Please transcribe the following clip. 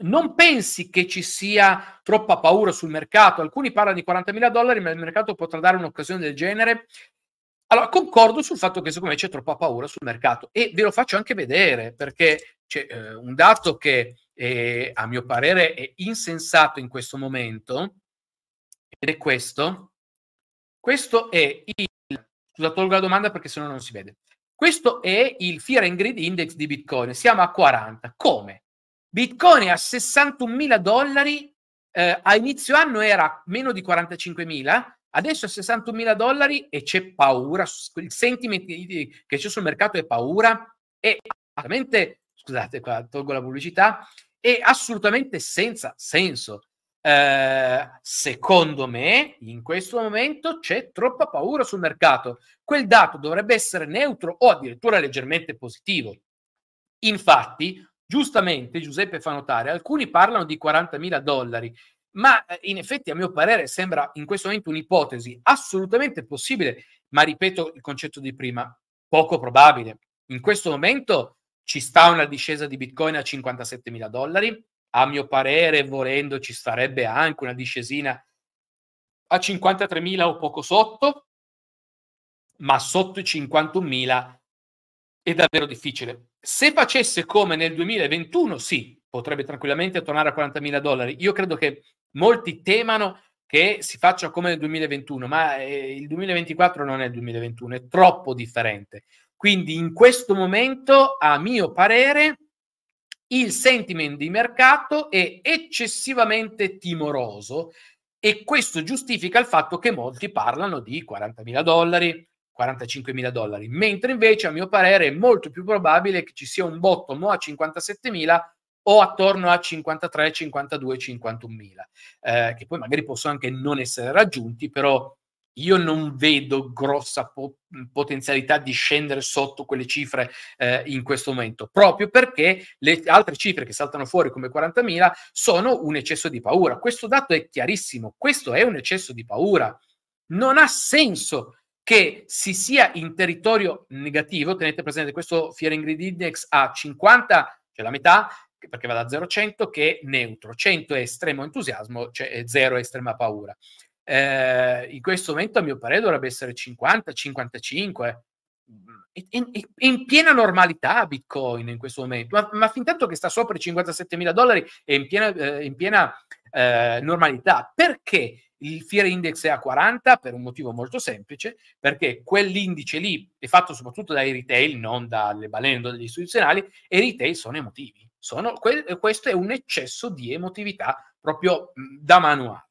non pensi che ci sia troppa paura sul mercato. Alcuni parlano di 40.000 dollari, ma il mercato potrà dare un'occasione del genere. Allora, concordo sul fatto che secondo me c'è troppa paura sul mercato e ve lo faccio anche vedere perché c'è eh, un dato che eh, a mio parere è insensato in questo momento ed è questo. Questo è il... Scusa, tolgo la domanda perché sennò non si vede. Questo è il Fear and Greed Index di Bitcoin. Siamo a 40. Come? Bitcoin a 61.000 dollari eh, a inizio anno era meno di 45.000, adesso a 61.000 dollari e c'è paura, il sentiment che c'è sul mercato è paura e assolutamente, scusate qua tolgo la pubblicità, è assolutamente senza senso. Eh, secondo me in questo momento c'è troppa paura sul mercato. Quel dato dovrebbe essere neutro o addirittura leggermente positivo. Infatti, Giustamente Giuseppe fa notare, alcuni parlano di 40.000 dollari, ma eh, in effetti a mio parere sembra in questo momento un'ipotesi assolutamente possibile, ma ripeto il concetto di prima, poco probabile. In questo momento ci sta una discesa di Bitcoin a 57.000 dollari, a mio parere volendo ci starebbe anche una discesina a 53.000 o poco sotto, ma sotto i 51.000 è davvero difficile. Se facesse come nel 2021, sì, potrebbe tranquillamente tornare a 40.000 dollari. Io credo che molti temano che si faccia come nel 2021, ma eh, il 2024 non è il 2021, è troppo differente. Quindi in questo momento, a mio parere, il sentiment di mercato è eccessivamente timoroso e questo giustifica il fatto che molti parlano di 40.000 dollari, 45 mila dollari, mentre invece a mio parere è molto più probabile che ci sia un botto mo a 57 mila o attorno a 53, 52, 51 mila, eh, che poi magari possono anche non essere raggiunti, però io non vedo grossa po- potenzialità di scendere sotto quelle cifre eh, in questo momento, proprio perché le altre cifre che saltano fuori come 40.000 sono un eccesso di paura. Questo dato è chiarissimo, questo è un eccesso di paura. Non ha senso che si sia in territorio negativo, tenete presente questo Fiera Ingrid Index a 50, cioè la metà, perché va da 0 a 100, che è neutro. 100 è estremo entusiasmo, cioè 0 è estrema paura. Eh, in questo momento a mio parere dovrebbe essere 50, 55, in, in, in, piena normalità Bitcoin in questo momento, ma, ma fin tanto che sta sopra i 57 mila dollari è in piena, eh, in piena eh, normalità. Perché? Il Fear Index è a 40 per un motivo molto semplice, perché quell'indice lì è fatto soprattutto dai retail, non dalle balendo degli istituzionali, e i retail sono emotivi. Sono, questo è un eccesso di emotività proprio da manuale.